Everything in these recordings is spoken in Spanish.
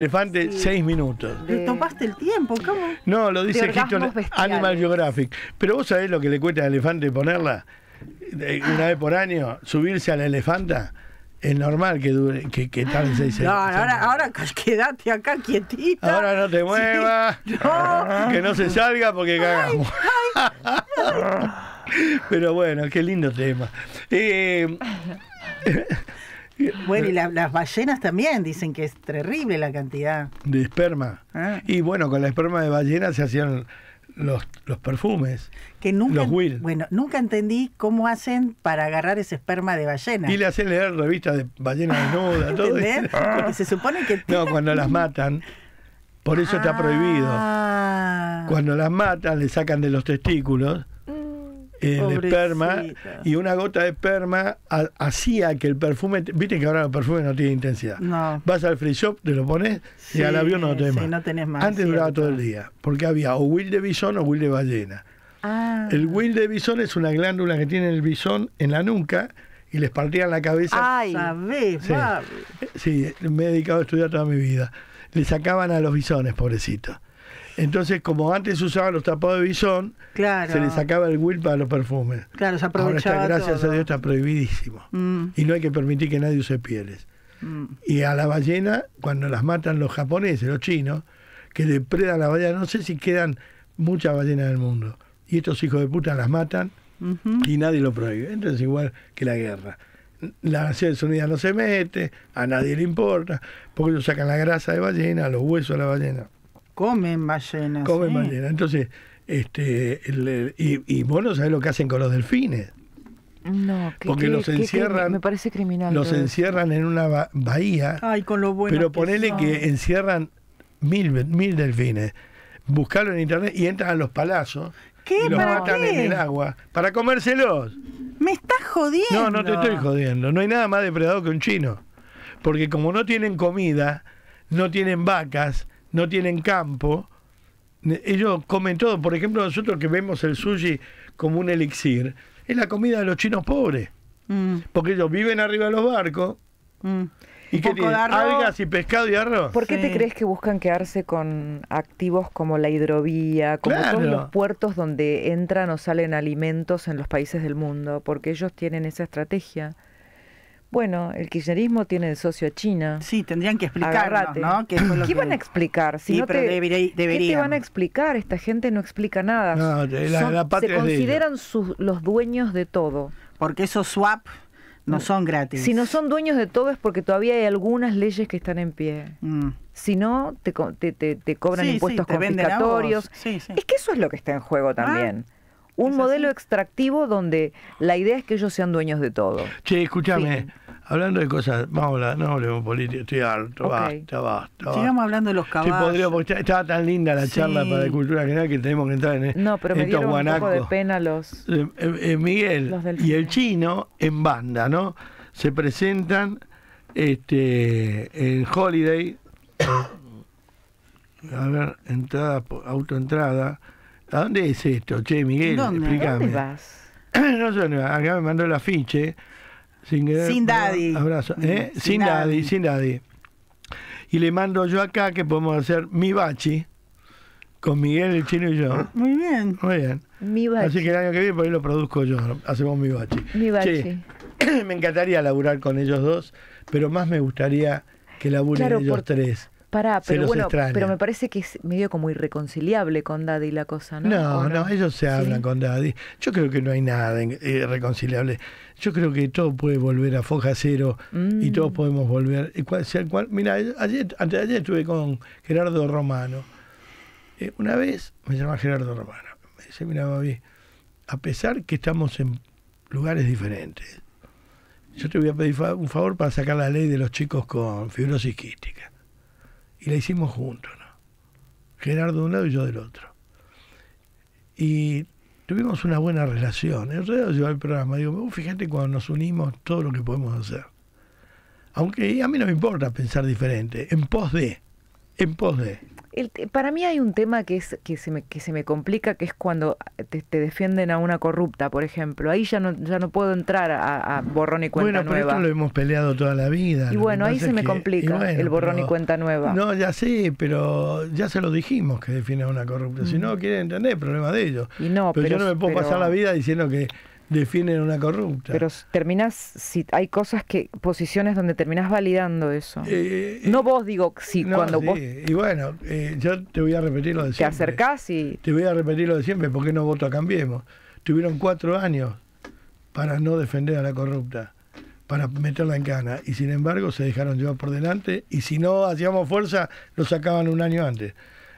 Elefante, seis minutos. ¿Te topaste el tiempo? ¿Cómo? No, lo dice Animal Geographic. Pero vos sabés lo que le cuesta al elefante ponerla una vez por año, subirse a la elefanta. Es normal que dure, que, que tarde seis No, ahora, ahora quédate acá quietito. Ahora no te muevas. Que no se salga porque cagamos. Pero bueno, qué lindo tema. Eh, Bueno, y eh, las ballenas también dicen que es terrible la cantidad. De esperma. Ah. Y bueno, con la esperma de ballena se hacían los, perfumes. Que nunca, los Will. Bueno, nunca entendí cómo hacen para agarrar ese esperma de ballena. Y le hacen leer revistas de ballenas desnudas todo Porque se supone que... No, cuando las matan. Por eso está prohibido. Ah. Cuando las matan, le sacan de los testículos el esperma y una gota de esperma hacía que el perfume, viste que ahora el perfume no tiene intensidad. No. Vas al free shop, te lo pones y al avión no tenés, más. Antes duraba todo el día, porque había o will de Bison o will de ballena. Ah. El will de Bison es una glándula que tiene el bisón en la nuca y les partían la cabeza. ¡Ay! Sí, sí, me he dedicado a estudiar toda mi vida. Le sacaban a los bisones, pobrecitos entonces, como antes usaban los tapados de bisón, se le sacaba el whip para los perfumes. Claro, se aprovechaba. Ahora está, gracias a Dios está prohibidísimo. Mm. Y no hay que permitir que nadie use pieles. Mm. Y a la ballena, cuando las matan los japoneses, los chinos, que depredan la ballena, no sé si quedan muchas ballenas del mundo. Y estos hijos de puta las matan y nadie lo prohíbe. Entonces, igual que la guerra la Naciones Unidas no se mete, a nadie le importa, porque ellos sacan la grasa de ballena, los huesos de la ballena. Comen ballenas. Comen ballenas. Entonces, este, y, vos no sabés lo que hacen con los delfines. No, que, Porque los encierran. me parece criminal. Los encierran en una bahía. Ay, con lo bueno. Pero ponele que, encierran mil, mil delfines. Buscalo en internet y entran a los palazos. ¿Qué? Y los matan en el agua. Para comérselos. Me estás jodiendo. No, no te estoy jodiendo. No hay nada más depredado que un chino. Porque como no tienen comida, no tienen vacas, no tienen campo, ellos comen todo. Por ejemplo, nosotros que vemos el sushi como un elixir, es la comida de los chinos pobres. Mm. Porque ellos viven arriba de los barcos. Mm. ¿Y que Algas y pescado y arroz. ¿Por qué te crees que buscan quedarse con activos como la hidrovía, como todos los puertos donde entran o salen alimentos en los países del mundo? Porque ellos tienen esa estrategia bueno, el kirchnerismo tiene de socio a China. Sí, tendrían que explicar ¿no? ¿Qué, van a explicar? no ¿Qué te van a explicar? Esta gente no explica nada. se consideran los dueños de todo. Porque esos swap no son gratis. Si no son dueños de todo es porque todavía hay algunas leyes que están en pie. Mm. Si no, te, cobran impuestos es que eso es lo que está en juego ah, también un modelo extractivo donde la idea es que ellos sean dueños de todo. Che, escúchame. Hablando de cosas, vamos a no hablemos política, estoy harto, basta, basta, Si Sigamos hablando de los caballos. estaba tan linda la charla para la cultura general que tenemos que entrar en e-, No, pero me dieron un poco de pena los... Eh, eh, eh, Miguel y el chino en banda, ¿no? Se presentan este en Holiday, a ver, entrada, autoentrada, ¿A dónde es esto? Che, Miguel, ¿Dónde? explícame. ¿Dónde vas? no sé, acá me mandó el afiche. Sin, daddy. Abrazo. ¿eh? Sin, daddy, sin daddy. Y le mando yo acá que podemos hacer mi bachi con Miguel, el chino y yo. Muy bien. Muy bien. Mi bachi. Así que el año que viene por ahí lo produzco yo. Hacemos mi bachi. Mi bachi. me encantaría laburar con ellos dos, pero más me gustaría que laburen los ellos tres pero bueno, pero me parece que es medio como irreconciliable con Daddy la cosa, ¿no? No, no? ellos se hablan con Daddy. Yo creo que no hay nada eh, irreconciliable. Yo creo que todo puede volver a foja cero y mm. todos podemos volver. Mira, ayer, antes de ayer estuve con Gerardo Romano. Eh, una vez me llama Gerardo Romano. Me dice, mira, Bobby, a pesar que estamos en lugares diferentes, yo te voy a pedir un favor para sacar la ley de los chicos con fibrosis quística y la hicimos juntos, ¿no? Gerardo de un lado y yo del otro. Y tuvimos una buena relación. En realidad yo al programa digo, fíjate cuando nos unimos todo lo que podemos hacer. Aunque a mí no me importa pensar diferente, en pos de, en pos de para mí hay un tema que, es, que, se me, que se me complica, que es cuando ah, te, defienden a una corrupta, por ejemplo. Ahí ya no, ya no puedo entrar a, borrón y cuenta nueva. Bueno, pero esto lo hemos peleado toda la vida. Y bueno, ahí se me complica el borrón y cuenta nueva. No, ya sé, pero ya se lo dijimos que define a una corrupta. Si mm. no quieren entender, problema de ellos. Y no, pero, yo no me puedo pasar la vida diciendo que definen una corrupta. Pero terminas si hay cosas que, posiciones donde terminás validando eso. Eh, eh, no vos digo, si cuando vos... Y bueno, eh, yo te voy a repetir lo de siempre. Te acercás y... Te voy a repetir lo de siempre, porque no voto a Cambiemos. Tuvieron cuatro años para no defender a la corrupta, para meterla en cana. Y sin embargo se dejaron llevar por delante y si no hacíamos fuerza, lo sacaban un año antes.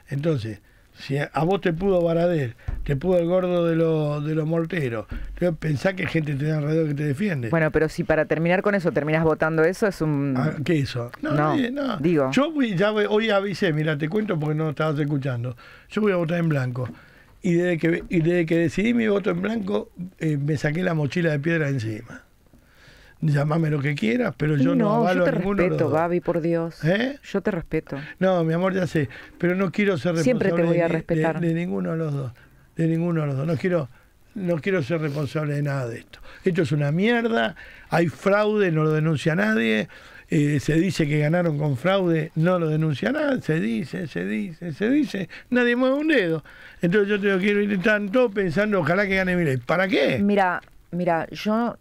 Entonces, si a vos te pudo Baradel, te pudo el gordo de, de los morteros, pensá que gente da alrededor que te defiende. Bueno, pero si para terminar con eso terminas votando eso, es un... Ah, ¿Qué eso? No, no, Yo ya hoy avisé, mira, te cuento porque no estabas escuchando. Yo voy a votar en blanco. Y desde que, desde que decidí mi voto en blanco, eh, me saqué la mochila de piedra encima llámame lo que quieras, pero yo no, no yo te respeto, Gaby, por Dios. ¿Eh? Yo te respeto. No, mi amor, ya sé, pero no quiero ser responsable de, De, ninguno de los dos, de ninguno de los dos. No quiero, no quiero ser responsable de nada de esto. Esto es una mierda, hay fraude, no lo denuncia nadie. Eh, se dice que ganaron con fraude, no lo denuncia nadie, se dice, se dice, se dice, nadie mueve un dedo. Entonces yo te quiero ir tanto pensando, ojalá que gane mire. ¿Para qué? Mira, mira, yo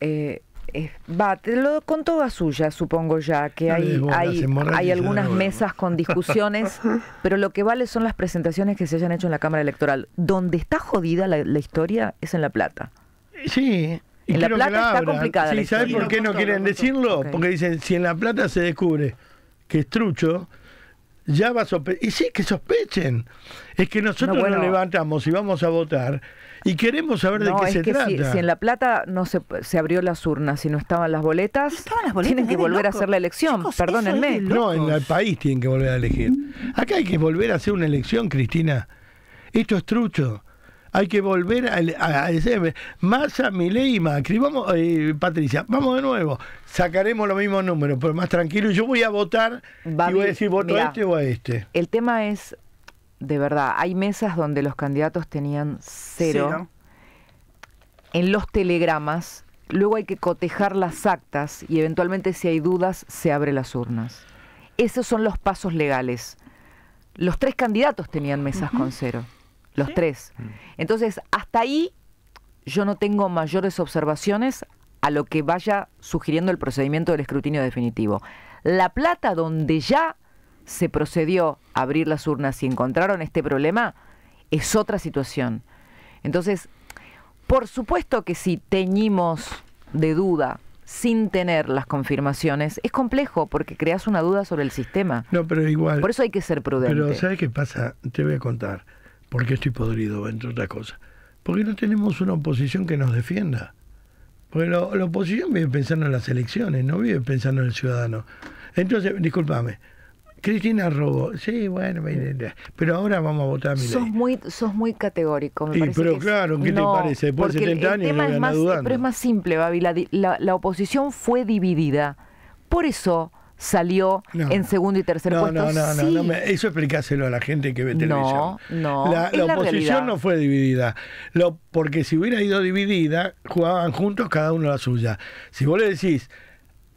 eh, va, te lo supongo ya, que hay, hay, hay algunas mesas con discusiones, pero lo que vale son las presentaciones que se hayan hecho en la Cámara Electoral. Donde está jodida la, historia es en La Plata. Sí. en La Plata está complicada. y ¿Sabes por qué no quieren decirlo? Porque dicen, si en La Plata se descubre que es trucho, ya va a Y sí, que sospechen. Es que nosotros nos levantamos y vamos a votar y queremos saber de qué se trata. Si, en La Plata no se, se abrió las urnas, si no estaban las boletas, tienen que volver a hacer la elección, perdónenme. No, en el país tienen que volver a elegir. Acá hay que volver a hacer una elección, Cristina. Esto es trucho hay que volver a, a, ese, Massa, Milei y Macri. Vamos, eh, Patricia, vamos de nuevo. Sacaremos los mismos números, pero más tranquilo. Yo voy a votar y a decir voto a este o a este. El tema es, de verdad, hay mesas donde los candidatos tenían cero. En los telegramas, luego hay que cotejar las actas y eventualmente si hay dudas se abre las urnas. Esos son los pasos legales. Los tres candidatos tenían mesas con cero los tres. Mm. Entonces, hasta ahí yo no tengo mayores observaciones a lo que vaya sugiriendo el procedimiento del escrutinio definitivo. La Plata, donde ya se procedió a abrir las urnas y encontraron este problema, es otra situación. Entonces, por supuesto que si teñimos de duda sin tener las confirmaciones, es complejo porque creas una duda sobre el sistema. No, pero igual. Por eso hay que ser prudente. Pero ¿sabes qué pasa? Te voy a contar. ¿Por qué estoy podrido? Entre otras cosas. Porque no tenemos una oposición que nos defienda. Porque la, oposición vive pensando en las elecciones, no vive pensando en el ciudadano. Entonces, discúlpame, Cristina Robo, sí, bueno, pero ahora vamos a votar a mi sos muy, sos muy categórico, me parece Pero claro, ¿qué te parece? Después de 70 años no es más, Pero es más simple, Babi, la, la, oposición fue dividida. Por eso salió en segundo y tercer puesto. No, no, no, eso explícaselo a la gente que ve televisión. No, no. La, oposición no fue dividida. porque si hubiera ido dividida, jugaban juntos cada uno la suya. Si vos le decís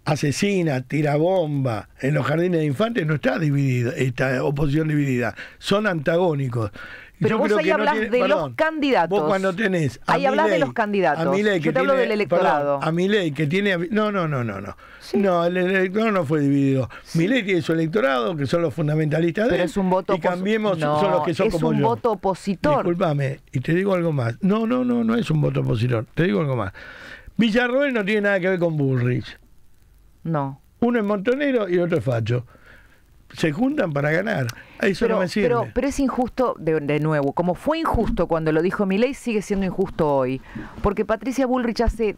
asesina, tira bomba, en los jardines de infantes no está dividida, esta oposición dividida. Son antagónicos. Pero vos ahí hablas de los candidatos. Vos cuando tenés. A ahí hablas de los candidatos. A que Yo te hablo del electorado. a Milei que tiene. No, no, no, no. No, no el electorado no fue dividido. Sí. tiene su electorado, que son los fundamentalistas de él, es un voto Y cambiemos, son los que son como Es un voto opositor. Disculpame, y te digo algo más. No, no, no, no es un voto opositor. Te digo algo más. Villarroel no tiene nada que ver con Bullrich. No. Uno es montonero y otro es facho se juntan para ganar. pero, me Pero, es injusto, de, nuevo, como fue injusto cuando lo dijo Milei, sigue siendo injusto hoy. Porque Patricia Bullrich hace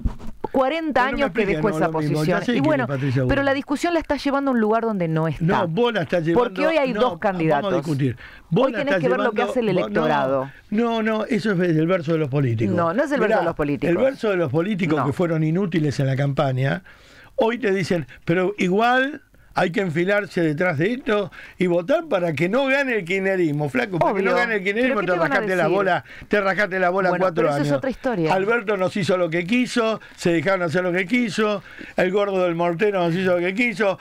40 años que dejó esa posición. Y bueno, pero la discusión la está llevando a un lugar donde no está. No, vos la llevando. Porque hoy hay dos candidatos. discutir. hoy que ver lo que hace el electorado. No, no, eso es el verso de los políticos. No, no es el verso de los políticos. El verso de los políticos que fueron inútiles en la campaña, hoy te dicen, pero igual hay que enfilarse detrás de esto y votar para que no gane el kirchnerismo, flaco, para no gane el kirchnerismo te, te rascaste la bola, te la bola cuatro eso años. Es otra historia. Alberto nos hizo lo que quiso, se dejaron hacer lo que quiso, el gordo del mortero nos hizo lo que quiso,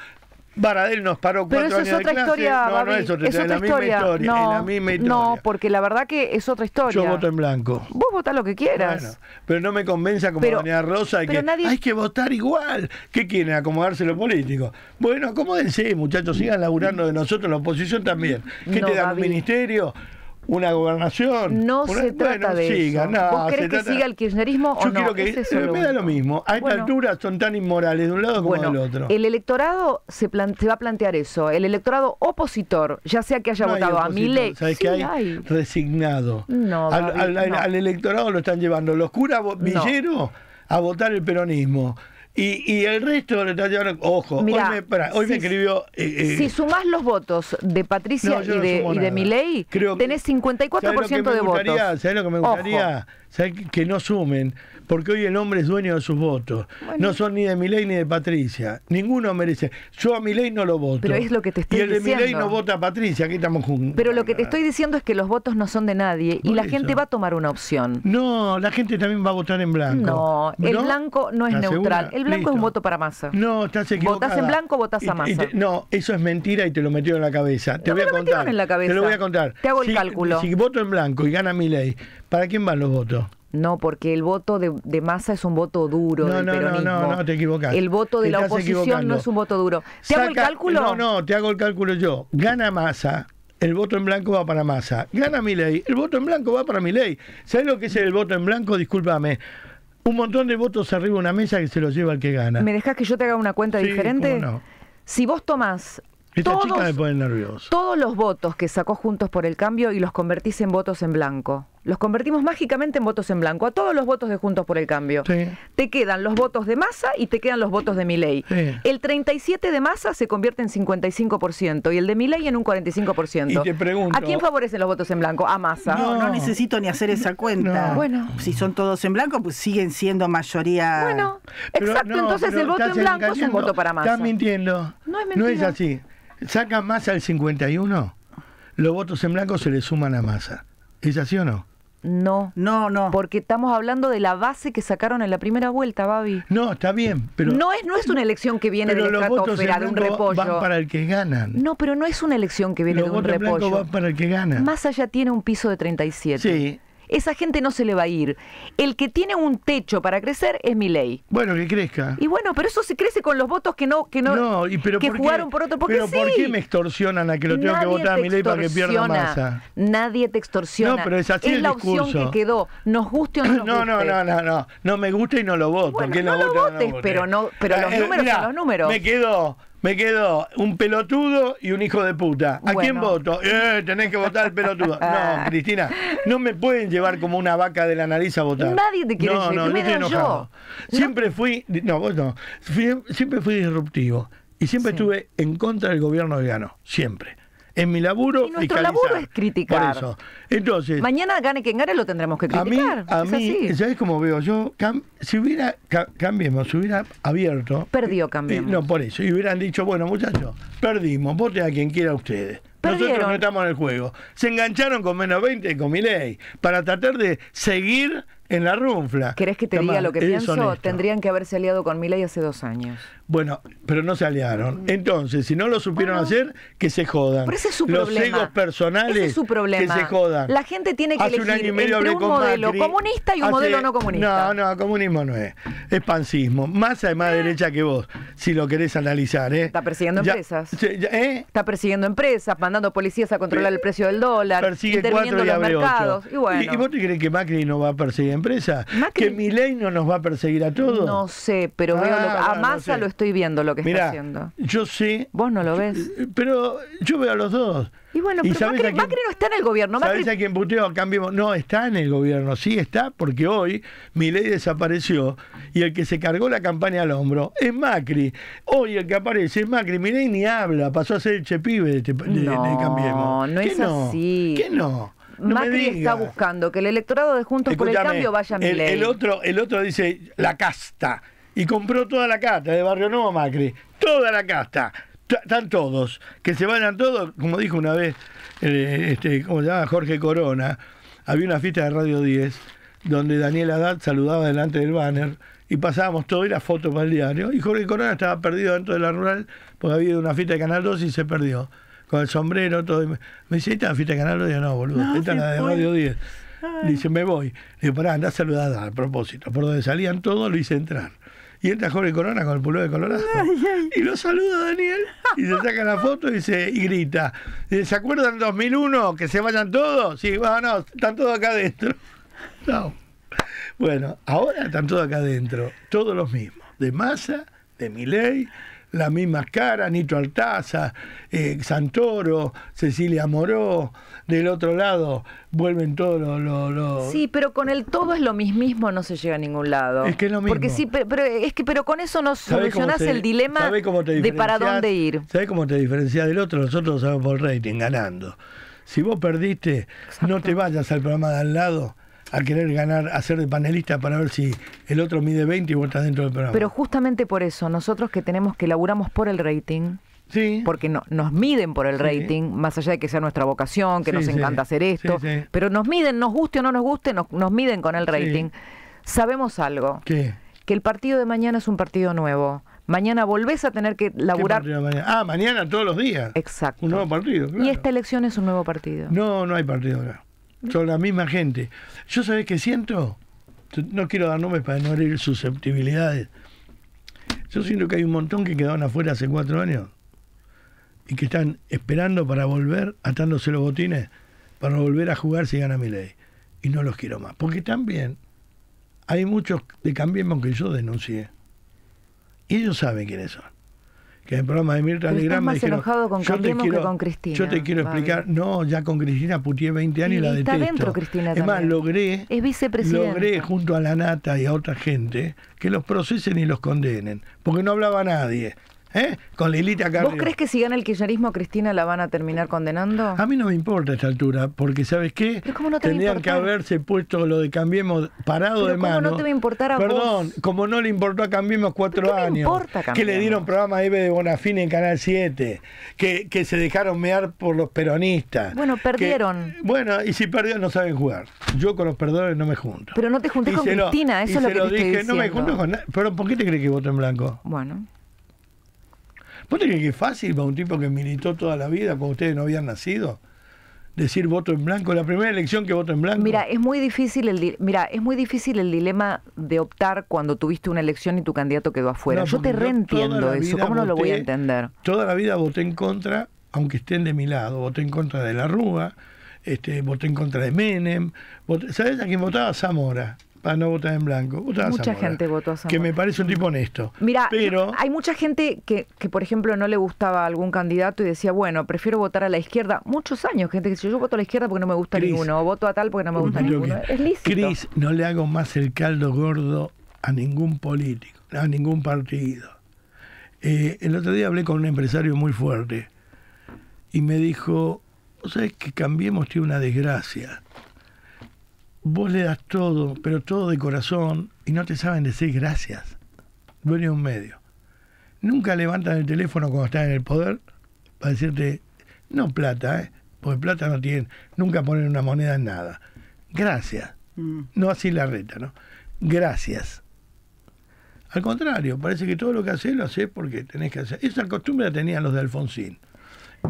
Baradel nos paró cuatro años es otra no, no es otra, historia. No, No, porque la verdad que es otra historia. Yo voto en blanco. Vos votás lo que quieras. pero no me convenza como pero, Rosa que hay que votar igual. ¿Qué quieren? Acomodarse los políticos. Bueno, acomódense, muchachos, sigan laburando de nosotros, la oposición también. ¿Qué te dan un ministerio? una gobernación. No se trata de siga, eso. No, ¿Vos querés que siga el kirchnerismo o no? Que, ¿Es eh, me da lo mismo. A esta altura son tan inmorales de un lado como del otro. El electorado se, va a plantear eso. El electorado opositor, ya sea que haya votado a Milei. Resignado. No, al, al, electorado lo están llevando los curas Villero a votar el peronismo. Y, y, el resto Ojo, Mirá, hoy, me, para, hoy me escribió. Eh, eh, si sumás los votos de Patricia y, de, y de Milei, tenés 54% ¿sabes lo que me de gustaría? votos. ¿Sabés lo que me gustaría? ¿Sabes que no sumen? porque hoy el hombre es dueño de sus votos. No son ni de ley ni de Patricia. Ninguno merece. Yo a ley no lo voto. Pero es lo que te estoy diciendo. Y el de de ley no vota a Patricia, aquí estamos juntos. Pero lo que te estoy diciendo es que los votos no son de nadie y la gente va a tomar una opción. No, la gente también va a votar en blanco. No, el blanco no es neutral. El blanco es un voto para masa. No, estás equivocado. ¿Votás en blanco o a masa? no, eso es mentira y te lo metieron en la cabeza. Te voy a contar. la Te lo voy a contar. Te hago si, cálculo. Si voto en blanco y gana ley ¿para quién van los votos? No, porque el voto de, masa es un voto duro. No, del no, peronismo. no, no, no, te equivocas. El voto de la oposición no es un voto duro. ¿Te hago el cálculo? No, no, te hago el cálculo yo. Gana masa, el voto en blanco va para masa. Gana mi ley, el voto en blanco va para mi ley. ¿Sabes lo que es el voto en blanco? Discúlpame. Un montón de votos arriba de una mesa que se los lleva el que gana. ¿Me dejas que yo te haga una cuenta diferente? No? Si vos tomás Todos los votos que sacó Juntos por el Cambio y los convertís en votos en blanco los convertimos mágicamente en votos en blanco, a todos los votos de Juntos por el Cambio. Te quedan los votos de masa y te quedan los votos de mi ley. El 37 de masa se convierte en 55% y el de mi ley en un 45%. Y ¿A quién favorecen los votos en blanco? A masa. No, no necesito ni hacer esa cuenta. Bueno. Si son todos en blanco, pues siguen siendo mayoría. Bueno, exacto, entonces el voto en blanco es un voto para masa. Estás mintiendo. No es mentira. No es así. saca masa el 51, los votos en blanco se le suman a masa. ¿Es así o no? No. No, no. Porque estamos hablando de la base que sacaron en la primera vuelta, Babi. No, está bien, pero. No es, no es una elección que viene de la de un repollo. Van para el que ganan. No, pero no es una elección que viene de un votos repollo. Van para el que gana. Más allá tiene un piso de 37. Sí esa gente no se le va a ir. El que tiene un techo para crecer es mi ley. Bueno, que crezca. Y bueno, pero eso se crece con los votos que no, que no, jugaron por otro. Porque ¿por qué me extorsionan a que lo tengo que votar a mi ley para que pierda masa? Nadie te extorsiona. No, pero es así es el la opción que quedó. Nos guste o no no, No, no, no, no. me gusta y no lo voto. Bueno, no, lo votes, pero no, pero los eh, números son los números. Me quedo me quedó un pelotudo y un hijo de puta. ¿A quién voto? Eh, tenés que votar al pelotudo. No, ah. Cristina, no me pueden llevar como una vaca de la nariz a votar. Nadie te quiere no, No, Siempre fui, no, vos no, siempre fui disruptivo. Y siempre estuve en contra del gobierno vegano. Siempre en mi laburo. Y nuestro laburo es criticar. Entonces. Mañana gane quien gane lo tendremos que criticar. A mí, a mí ¿sabes cómo veo? Yo, si hubiera, cambiemos, si hubiera abierto. Perdió, cambiemos. no, por eso. Y hubieran dicho, bueno, muchachos, perdimos, voten a quien quiera ustedes. Nosotros no estamos en el juego. Se engancharon con menos 20 con mi ley para tratar de seguir en la runfla. ¿Querés que te diga lo que pienso? Tendrían que haberse aliado con Milei hace dos años. Bueno, pero no se aliaron. Mm. Entonces, si no lo supieron hacer, que se jodan. Pero ese es su Los egos personales, ese es su problema. que se jodan. La gente tiene que elegir entre un modelo comunista y un modelo no comunista. No, no, comunismo no es. Es pancismo. Más a más eh. derecha que vos, si lo querés analizar. ¿eh? Está persiguiendo empresas. ¿eh? Está persiguiendo empresas, mandando policías a controlar el precio del dólar, Persigue cuatro los mercados. Y, ¿Y vos te crees que Macri no va a perseguir empresa ¿Que mi ley no nos va a perseguir a todos? No sé, pero veo a ah, Massa lo estoy viendo lo que está haciendo. Yo sé. Vos no lo ves. Pero yo veo a los dos. Y bueno, pero Macri, no está en el gobierno. a quién Cambiemos. No, está en el gobierno. Sí está, porque hoy mi ley desapareció y el que se cargó la campaña al hombro es Macri. Hoy el que aparece es Macri. Mi ley ni habla. Pasó a ser el chepibe de, este- Cambiemos. No, no es así. ¿Qué no? Macri está buscando que el electorado de Juntos por el Cambio vaya a el, el otro El otro dice la casta. Y compró toda la casta de Barrio Nuevo Macri. Toda la casta. están todos. Que se vayan todos, como dijo una vez eh, este, ¿cómo se llama? Jorge Corona. Había una fiesta de Radio 10 donde Daniel Haddad saludaba delante del banner y pasábamos todo y las foto para el diario. Y Jorge Corona estaba perdido dentro de la rural porque había una fiesta de Canal 2 y se perdió con el sombrero, todo. Me dice, ¿está es la fiesta de Canal No, boludo, esta la de Radio 10. dice, me voy. Le digo, pará, anda a a propósito. Por donde salían todos lo hice entrar. Y entra Jorge Corona con el pulo de colorado. Y lo saluda Daniel. Y se saca la foto y, se, y grita. ¿Se acuerdan 2001? ¿Que se vayan todos? Sí, bueno, están todos acá adentro. No. Bueno, ahora están todos acá adentro. Todos los mismos. De Massa, de Miley, las mismas caras, Nito Altaza, eh, Santoro, Cecilia Moró, del otro lado vuelven todos los... Sí, pero con el todo es lo mismo, no se llega a ningún lado. Es que es lo mismo. Porque sí, pero, es que, pero con eso no solucionás el dilema de para dónde ir. ¿Sabés cómo te diferencias del otro? Nosotros sabemos por rating, ganando. Si vos perdiste, no te vayas al programa de al lado a querer ganar, a ser de panelista para ver si el otro mide 20 y dentro del programa. Pero justamente por eso, nosotros que tenemos que laburamos por el rating, Porque nos miden por el rating, más allá de que sea nuestra vocación, que nos encanta hacer esto, pero nos miden, nos guste o no nos guste, nos, miden con el rating. Sabemos algo. ¿Qué? Que el partido de mañana es un partido nuevo. Mañana volvés a tener que laburar. mañana? Ah, mañana todos los días. Exacto. Un nuevo partido. Claro. Y esta elección es un nuevo partido. No, no hay partido acá. Son la misma gente. Yo sabés qué siento, no quiero dar nombres para no herir susceptibilidades. Yo siento que hay un montón que quedaron afuera hace cuatro años y que están esperando para volver, atándose los botines, para volver a jugar si gana mi ley. Y no los quiero más. Porque también hay muchos de Cambiemos que yo denuncié. Y ellos saben quiénes son que en el programa de Mirta Legrand me dijeron, con yo te quiero, con Cristina. Yo te quiero explicar, no, ya con Cristina putié 20 años y, la detesto. Está dentro Cristina Es más, logré, es vicepresidente. logré junto a la Nata y a otra gente que los procesen y los condenen, porque no hablaba nadie. ¿Eh? Con Lilita Carrió. ¿Vos crees que si gana el kirchnerismo Cristina la van a terminar condenando? A mí no me importa a esta altura, porque ¿sabes qué? Pero no Tendrían que haberse puesto lo de Cambiemos parado de ¿cómo mano. no te va a importar a Perdón, como no le importó a Cambiemos cuatro qué años. importa, Que le dieron programa a Eve de Bonafín en Canal 7, que, que se dejaron mear por los peronistas. Bueno, perdieron. bueno, y si perdieron no saben jugar. Yo con los perdedores no me junto. Pero no te junté con Cristina, eso es lo que te dije, No me junto con Pero ¿por qué te crees que voto en blanco? Bueno. ¿Vos tenés que fácil para un tipo que militó toda la vida cuando ustedes no habían nacido? Decir voto en blanco, la primera elección que voto en blanco. Mira, es muy difícil el mira, es muy difícil el dilema de optar cuando tuviste una elección y tu candidato quedó afuera. yo te reentiendo eso, ¿cómo no lo voy a entender? Toda la vida voté en contra, aunque estén de mi lado, voté en contra de la Rúa, este, voté en contra de Menem, ¿sabes a quién votaba? Zamora para no votar en blanco. mucha gente ¿eh? votó a Zamora. Que me parece un tipo honesto. Mira, hay mucha gente que, por ejemplo, no le gustaba algún candidato y decía, bueno, prefiero votar a la izquierda. Muchos años, gente que dice, yo voto a la izquierda porque no me gusta ninguno, o voto a tal porque no me gusta ninguno. Es lícito. Cris, no le hago más el caldo gordo a ningún político, a ningún partido. Eh, el otro día hablé con un empresario muy fuerte y me dijo, ¿Vos sabés que Cambiemos tiene una desgracia? vos le das todo, pero todo de corazón, y no te saben decir gracias. duele un medio. Nunca levantan el teléfono cuando están en el poder para decirte, no plata, ¿eh? porque plata no tienen, nunca ponen una moneda en nada. Gracias. Mm. No así la reta, ¿no? Gracias. Al contrario, parece que todo lo que haces lo haces porque tenés que hacer. Esa costumbre la tenían los de Alfonsín.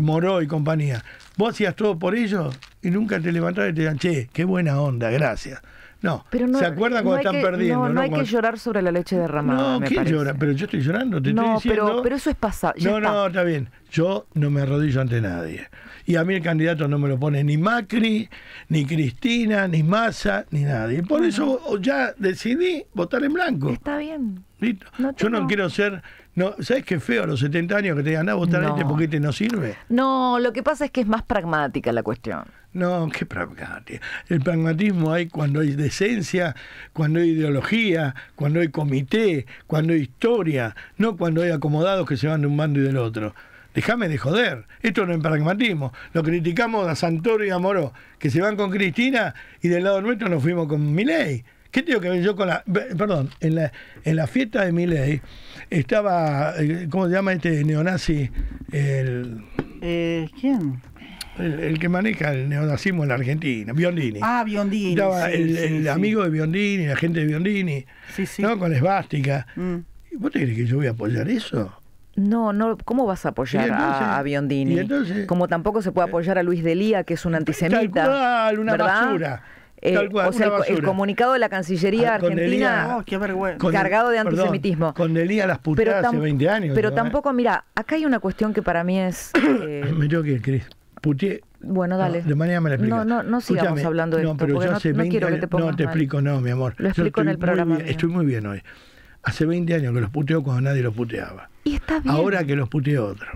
Moró y compañía. Vos hacías todo por ellos y nunca te levantabas y te decían, che, qué buena onda, gracias. No, no ¿se acuerdan cuando están perdiendo? No, no, hay que llorar sobre la leche derramada. No, ¿quién llora? Pero yo estoy llorando, te estoy diciendo. Pero, pero eso es pasado. No, está. no, está bien. Yo no me arrodillo ante nadie. Y a mí el candidato no me lo pone ni Macri, ni Cristina, ni Massa, ni nadie. Por eso ya decidí votar en blanco. Está bien. ¿Listo? yo no quiero ser no, ¿Sabes qué feo a los 70 años que te digan, a ah, votar este porque no sirve? No, lo que pasa es que es más pragmática la cuestión. No, qué pragmática. El pragmatismo hay cuando hay decencia, cuando hay ideología, cuando hay comité, cuando hay historia, no cuando hay acomodados que se van de un bando y del otro. Déjame de joder, esto no es pragmatismo. Lo criticamos a Santoro y a Moró, que se van con Cristina y del lado nuestro nos fuimos con Milei. ¿Qué tengo que ver yo con la. Perdón, en la, en la fiesta de Miley estaba. Eh, ¿Cómo se llama este neonazi? El, eh, ¿Quién? El, que maneja el neonazismo en la Argentina, Biondini. Ah, Biondini. Estaba el, amigo de Biondini, la gente de Biondini. ¿No? Con la esvástica. Mm. ¿Vos te crees que yo voy a apoyar eso? No, no, ¿cómo vas a apoyar a, Biondini? Como tampoco se puede apoyar a Luis Delía, que es un antisemita. Tal una basura. Eh, o sea, el, comunicado de la Cancillería ah, Argentina oh, encargado cargado de antisemitismo. Perdón, las putadas hace 20 años. Pero tampoco, mira, acá hay una cuestión que para mí es... Eh, me tengo que Cris. bueno, dale. de manera me la explico. No, no, no sigamos hablando de no, esto, Pero yo hace no, 20 no te No, te explico, no, mi amor. Lo explico en el programa. estoy muy bien hoy. Hace 20 años que los puteo cuando nadie los puteaba. Y está bien. Ahora que los puteo otro.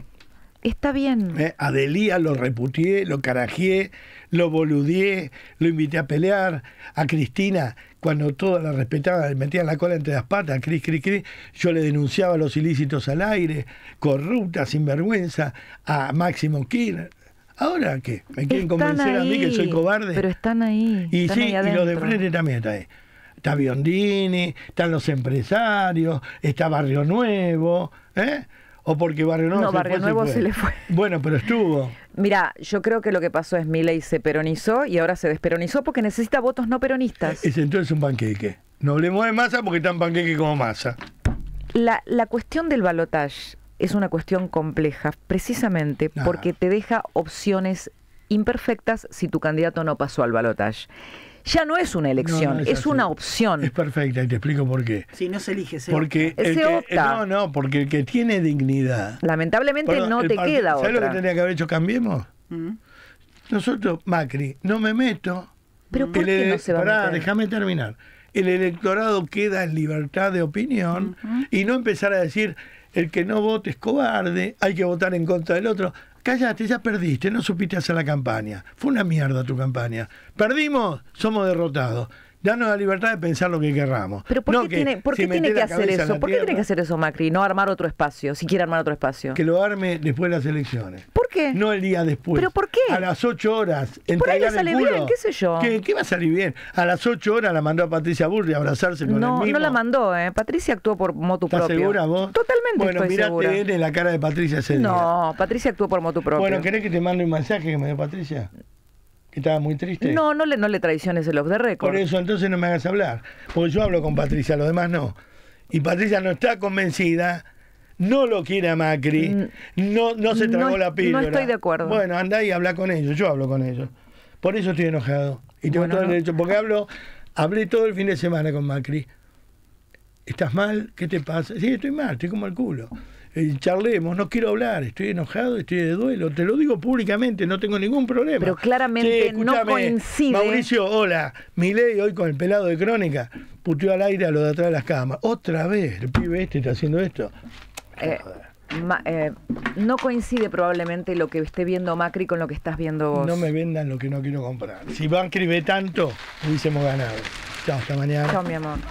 Está bien. Eh, lo reputié, lo carajé lo boludié, lo invité a pelear. A Cristina, cuando toda la respetaban, le metían la cola entre las patas, cris, cris, cris, yo le denunciaba los ilícitos al aire, corrupta, sinvergüenza, a Máximo Kirchner. ¿Ahora qué? ¿Me quieren convencer a mí que soy cobarde? Pero están ahí. Y sí, y los de frente también están ahí. Está Biondini, están los empresarios, está Barrio Nuevo, ¿eh? ¿O porque Barrio Nuevo, se, le fue? Bueno, pero estuvo. Mira, yo creo que lo que pasó es Milei se peronizó y ahora se desperonizó porque necesita votos no peronistas. Es entonces un panqueque. No hablemos de masa porque tan panqueque como masa. La, cuestión del balotage es una cuestión compleja, precisamente ah. porque te deja opciones imperfectas si tu candidato no pasó al balotaje ya no es una elección, es, una opción. Es perfecta y te explico por qué. Si no se elige, se porque No, no, porque el que tiene dignidad. Lamentablemente no te queda ¿Sabes lo que tenía que haber hecho? Cambiemos. Mm. Nosotros, Macri, no me meto. Pero mm. ¿por qué no se va a meter? déjame terminar. El electorado queda en libertad de opinión y no empezar a decir el que no vote es cobarde, hay que votar en contra del otro. Callate, ya perdiste, no supiste hacer la campaña. Fue una mierda tu campaña. Perdimos, somos derrotados. Danos la libertad de pensar lo que querramos. Pero ¿por qué tiene, que hacer eso? tiene que hacer eso Macri? No armar otro espacio, si quiere armar otro espacio. Que lo arme después de las elecciones. ¿Por qué? No el día después. ¿Pero por qué? A las 8 horas. Por ahí sale bien, qué sé yo. ¿Qué, va a salir bien? A las 8 horas la mandó a Patricia Burri a abrazarse con no, No, la mandó, ¿eh? Patricia actuó por motu ¿Estás segura vos? Totalmente bueno, estoy la cara de Patricia No, Patricia actuó por motu propio. Bueno, ¿querés que te mande un mensaje que me dio Patricia? Estaba muy triste. No, no le, no le traiciones el off the record. Por eso, entonces no me hagas hablar. Porque yo hablo con Patricia, los demás no. Y Patricia no está convencida, no lo quiere a Macri, mm. no, no se tragó la píldora. No estoy de acuerdo. Bueno, anda y habla con ellos, yo hablo con ellos. Por eso estoy enojado. Y tengo todo el derecho, porque hablo, hablé todo el fin de semana con Macri. ¿Estás mal? ¿Qué te pasa? Sí, estoy mal, estoy como el culo charlemos, no quiero hablar, estoy enojado, estoy de duelo, te lo digo públicamente, no tengo ningún problema. Pero claramente no coincide. Mauricio, hola, mi ley hoy con el pelado de crónica, puteó al aire a lo de atrás de las camas. Otra vez, el pibe este está haciendo esto. Eh, eh, no coincide probablemente lo que esté viendo Macri con lo que estás viendo vos. No me vendan lo que no quiero comprar. Si Macri ve tanto, hubiésemos ganado. Chao, hasta mañana. Chao, mi amor.